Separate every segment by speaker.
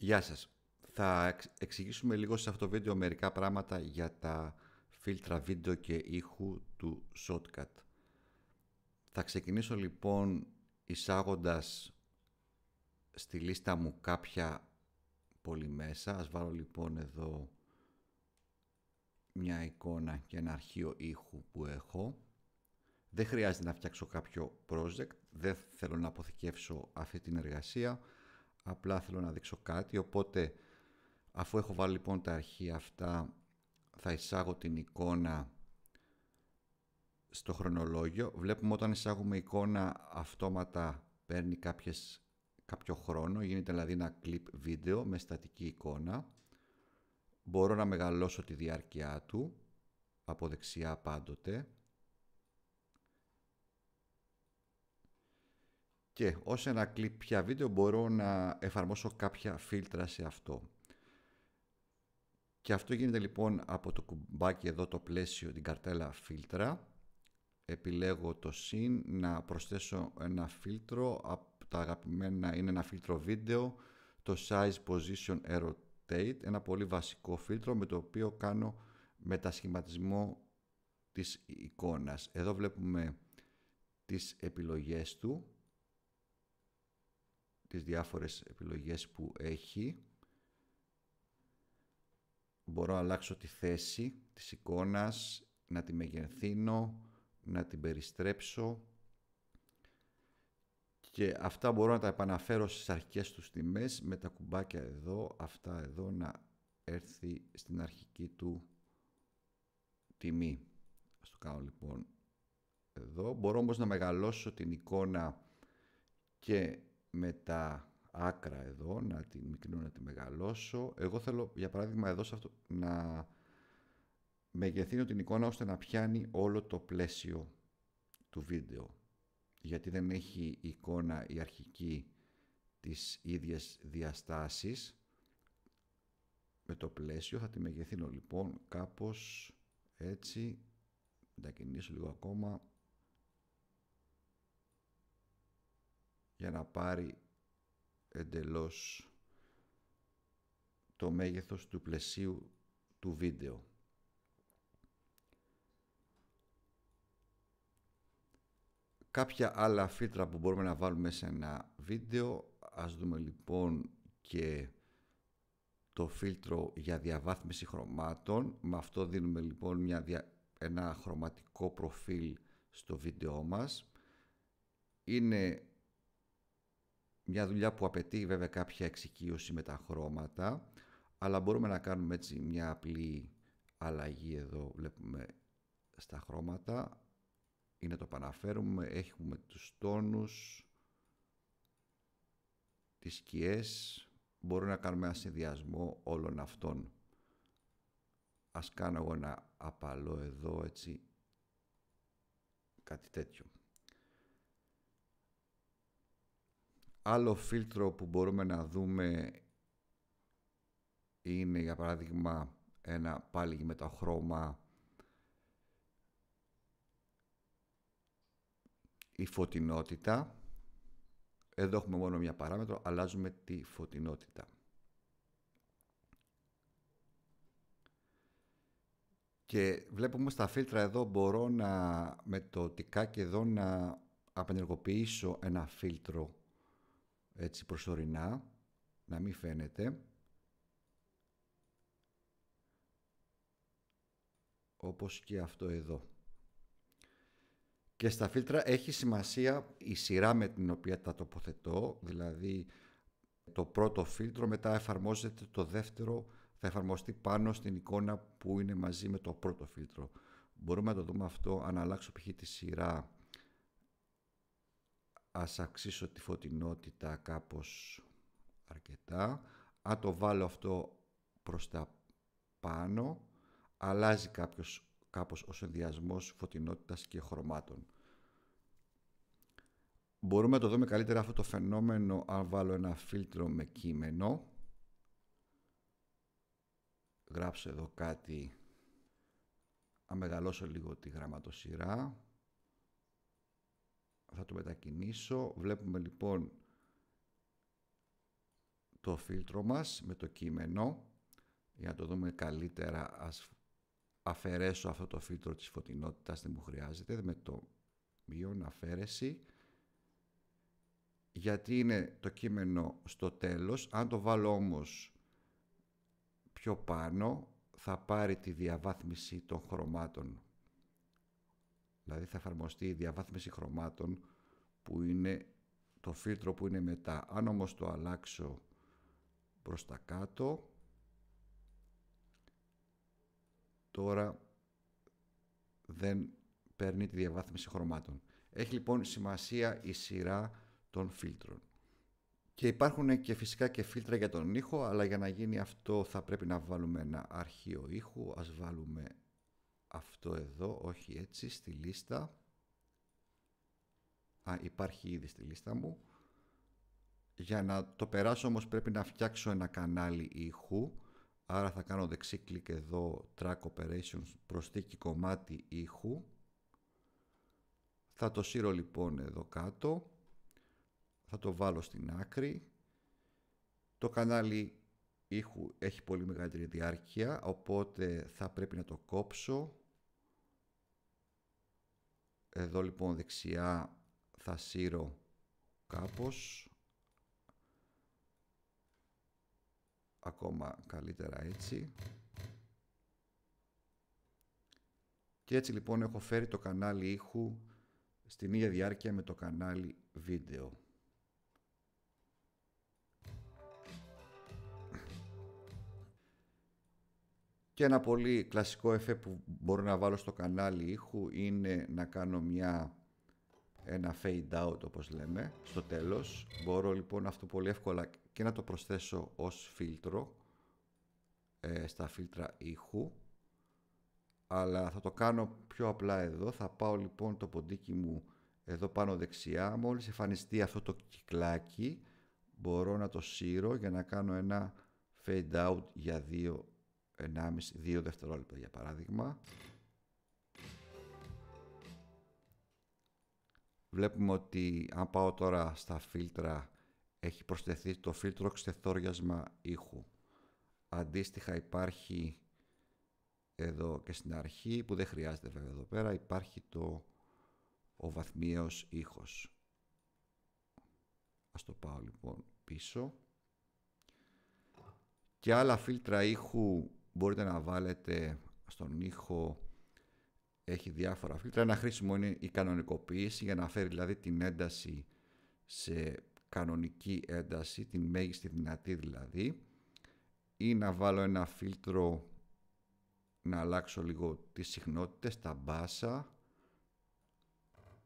Speaker 1: Γεια σας. Θα εξηγήσουμε λίγο σε αυτό το βίντεο μερικά πράγματα για τα φίλτρα βίντεο και ήχου του Shotcut. Θα ξεκινήσω λοιπόν εισάγοντας στη λίστα μου κάποια μέσα. Ας βάλω λοιπόν εδώ μια εικόνα και ένα αρχείο ήχου που έχω. Δεν χρειάζεται να φτιάξω κάποιο project, δεν θέλω να αποθηκεύσω αυτή την εργασία απλά θέλω να δείξω κάτι, οπότε αφού έχω βάλει λοιπόν τα αρχεία αυτά θα εισάγω την εικόνα στο χρονολόγιο. Βλέπουμε όταν εισάγουμε εικόνα αυτόματα παίρνει κάποιες, κάποιο χρόνο, γίνεται δηλαδή ένα clip βίντεο με στατική εικόνα. Μπορώ να μεγαλώσω τη διάρκεια του από δεξιά πάντοτε Και ως ένα κλιπ πια βίντεο μπορώ να εφαρμόσω κάποια φίλτρα σε αυτό. Και αυτό γίνεται λοιπόν από το κουμπάκι εδώ το πλαίσιο, την καρτέλα φίλτρα. Επιλέγω το συν να προσθέσω ένα φίλτρο, τα αγαπημένα είναι ένα φίλτρο βίντεο, το size position rotate, ένα πολύ βασικό φίλτρο με το οποίο κάνω μετασχηματισμό της εικόνας. Εδώ βλέπουμε τις επιλογές του τις διάφορες επιλογές που έχει. Μπορώ να αλλάξω τη θέση της εικόνας, να τη μεγενθύνω, να την περιστρέψω και αυτά μπορώ να τα επαναφέρω στις αρχικές τους τιμές με τα κουμπάκια εδώ, αυτά εδώ να έρθει στην αρχική του τιμή. Ας το κάνω λοιπόν εδώ. Μπορώ όμως να μεγαλώσω την εικόνα και με τα άκρα εδώ, να τη μικρύνω, να τη μεγαλώσω. Εγώ θέλω, για παράδειγμα, εδώ σε αυτό, να μεγεθύνω την εικόνα ώστε να πιάνει όλο το πλαίσιο του βίντεο. Γιατί δεν έχει η εικόνα η αρχική της ίδιες διαστάσεις με το πλαίσιο. Θα τη μεγεθύνω λοιπόν κάπως έτσι. Να κινήσω λίγο ακόμα. για να πάρει εντελώς το μέγεθος του πλαισίου του βίντεο. Κάποια άλλα φίλτρα που μπορούμε να βάλουμε σε ένα βίντεο. Ας δούμε λοιπόν και το φίλτρο για διαβάθμιση χρωμάτων. Με αυτό δίνουμε λοιπόν μια, ένα χρωματικό προφίλ στο βίντεο μας. Είναι μια δουλειά που απαιτεί βέβαια κάποια εξοικείωση με τα χρώματα, αλλά μπορούμε να κάνουμε έτσι μια απλή αλλαγή εδώ βλέπουμε στα χρώματα. Είναι το επαναφέρουμε, έχουμε τους τόνους, τις σκιές, μπορούμε να κάνουμε ένα συνδυασμό όλων αυτών. Ας κάνω εγώ ένα απαλό εδώ έτσι, κάτι τέτοιο. Άλλο φίλτρο που μπορούμε να δούμε είναι για παράδειγμα ένα πάλι με το χρώμα η φωτεινότητα. Εδώ έχουμε μόνο μια παράμετρο, αλλάζουμε τη φωτεινότητα. Και βλέπουμε στα φίλτρα εδώ μπορώ να με το τικάκι εδώ να απενεργοποιήσω ένα φίλτρο έτσι προσωρινά, να μην φαίνεται. Όπως και αυτό εδώ. Και στα φίλτρα έχει σημασία η σειρά με την οποία τα τοποθετώ, δηλαδή το πρώτο φίλτρο, μετά εφαρμόζεται το δεύτερο, θα εφαρμοστεί πάνω στην εικόνα που είναι μαζί με το πρώτο φίλτρο. Μπορούμε να το δούμε αυτό αν αλλάξω π.χ. τη σειρά ας αξίσω τη φωτεινότητα κάπως αρκετά. Αν το βάλω αυτό προς τα πάνω, αλλάζει κάποιος, κάπως ο συνδυασμός φωτεινότητας και χρωμάτων. Μπορούμε να το δούμε καλύτερα αυτό το φαινόμενο αν βάλω ένα φίλτρο με κείμενο. Γράψω εδώ κάτι, αμεγαλώσω λίγο τη γραμματοσυρά, θα το μετακινήσω. Βλέπουμε λοιπόν το φίλτρο μας με το κείμενο. Για να το δούμε καλύτερα ας αφαιρέσω αυτό το φίλτρο της φωτεινότητας, δεν μου χρειάζεται, με το μείον αφαίρεση. Γιατί είναι το κείμενο στο τέλος, αν το βάλω όμως πιο πάνω θα πάρει τη διαβάθμιση των χρωμάτων Δηλαδή θα εφαρμοστεί η διαβάθμιση χρωμάτων που είναι το φίλτρο που είναι μετά. Αν όμως το αλλάξω προς τα κάτω, τώρα δεν παίρνει τη διαβάθμιση χρωμάτων. Έχει λοιπόν σημασία η σειρά των φίλτρων. Και υπάρχουν και φυσικά και φίλτρα για τον ήχο, αλλά για να γίνει αυτό θα πρέπει να βάλουμε ένα αρχείο ήχου. Ας βάλουμε αυτό εδώ, όχι έτσι, στη λίστα. Α, υπάρχει ήδη στη λίστα μου. Για να το περάσω όμως πρέπει να φτιάξω ένα κανάλι ήχου. Άρα θα κάνω δεξί κλικ εδώ Track Operations προσθήκη κομμάτι ήχου. Θα το σύρω λοιπόν εδώ κάτω. Θα το βάλω στην άκρη. Το κανάλι ήχου έχει πολύ μεγαλύτερη διάρκεια, οπότε θα πρέπει να το κόψω. Εδώ λοιπόν δεξιά θα σύρω κάπως. Ακόμα καλύτερα έτσι. Και έτσι λοιπόν έχω φέρει το κανάλι ήχου στην ίδια διάρκεια με το κανάλι βίντεο. Και ένα πολύ κλασικό εφέ που μπορώ να βάλω στο κανάλι ήχου είναι να κάνω μια, ένα fade out όπως λέμε στο τέλος. Μπορώ λοιπόν αυτό πολύ εύκολα και να το προσθέσω ως φίλτρο ε, στα φίλτρα ήχου. Αλλά θα το κάνω πιο απλά εδώ. Θα πάω λοιπόν το ποντίκι μου εδώ πάνω δεξιά. Μόλις εμφανιστεί αυτό το κυκλάκι μπορώ να το σύρω για να κάνω ένα fade out για δύο 1,5-2 δευτερόλεπτα για παράδειγμα. Βλέπουμε ότι αν πάω τώρα στα φίλτρα έχει προσθεθεί το φίλτρο ξεθόριασμα ήχου. Αντίστοιχα υπάρχει εδώ και στην αρχή που δεν χρειάζεται βέβαια εδώ πέρα υπάρχει το ο βαθμίος ήχος. Ας το πάω λοιπόν πίσω. Και άλλα φίλτρα ήχου μπορείτε να βάλετε στον ήχο έχει διάφορα φίλτρα. Ένα χρήσιμο είναι η κανονικοποίηση για να φέρει δηλαδή την ένταση σε κανονική ένταση, την μέγιστη δυνατή δηλαδή ή να βάλω ένα φίλτρο να αλλάξω λίγο τις συχνότητες, τα μπάσα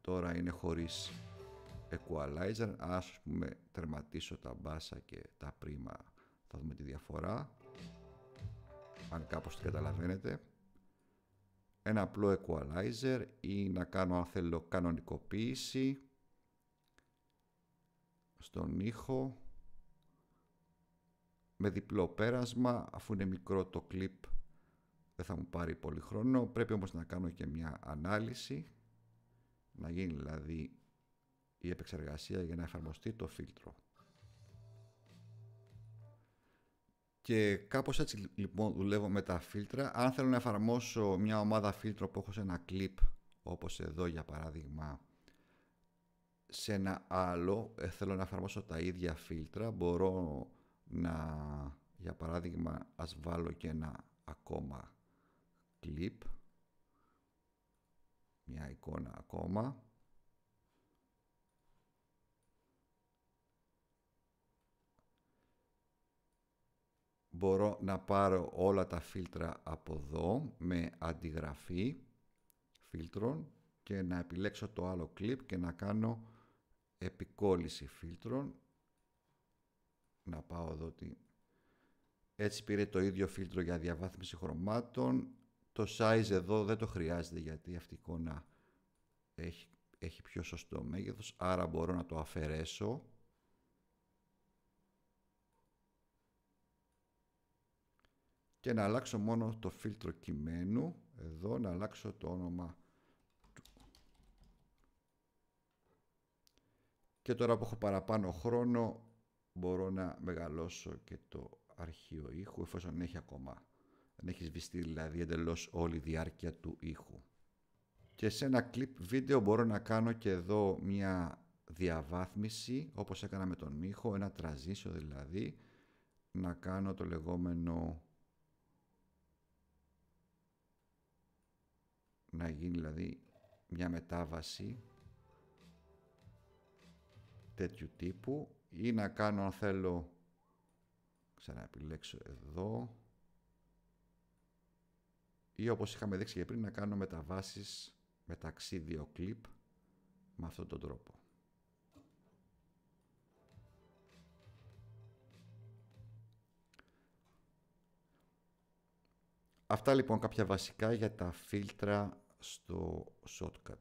Speaker 1: τώρα είναι χωρίς equalizer ας πούμε τερματίσω τα μπάσα και τα πρίμα θα δούμε τη διαφορά αν κάπως την καταλαβαίνετε, ένα απλό equalizer ή να κάνω αν θέλω κανονικοποίηση στον ήχο με διπλό πέρασμα αφού είναι μικρό το κλιπ δεν θα μου πάρει πολύ χρόνο πρέπει όμως να κάνω και μια ανάλυση να γίνει δηλαδή η επεξεργασία για να εφαρμοστεί το φίλτρο. Και κάπως έτσι λοιπόν δουλεύω με τα φίλτρα. Αν θέλω να εφαρμόσω μια ομάδα φίλτρο που έχω σε ένα κλίπ, όπως εδώ για παράδειγμα, σε ένα άλλο, ε, θέλω να εφαρμόσω τα ίδια φίλτρα, μπορώ να, για παράδειγμα, ας βάλω και ένα ακόμα clip, μια εικόνα ακόμα, μπορώ να πάρω όλα τα φίλτρα από εδώ με αντιγραφή φίλτρων και να επιλέξω το άλλο κλιπ και να κάνω επικόλληση φίλτρων να πάω εδώ ότι έτσι πήρε το ίδιο φίλτρο για διαβάθμιση χρωμάτων το size εδώ δεν το χρειάζεται γιατί αυτή η εικόνα έχει, έχει πιο σωστό μέγεθος άρα μπορώ να το αφαιρέσω και να αλλάξω μόνο το φίλτρο κειμένου εδώ να αλλάξω το όνομα του. και τώρα που έχω παραπάνω χρόνο μπορώ να μεγαλώσω και το αρχείο ήχου εφόσον έχει ακόμα δεν έχει σβηστεί δηλαδή εντελώς όλη η διάρκεια του ήχου και σε ένα κλιπ βίντεο μπορώ να κάνω και εδώ μια διαβάθμιση όπως έκανα με τον ήχο, ένα τραζίσιο δηλαδή να κάνω το λεγόμενο να γίνει δηλαδή μια μετάβαση τέτοιου τύπου ή να κάνω αν θέλω ξαναεπιλέξω εδώ ή όπως είχαμε δείξει και πριν να κάνω μεταβάσεις μεταξύ δύο κλιπ με αυτόν τον τρόπο. Αυτά λοιπόν κάποια βασικά για τα φίλτρα что соткат.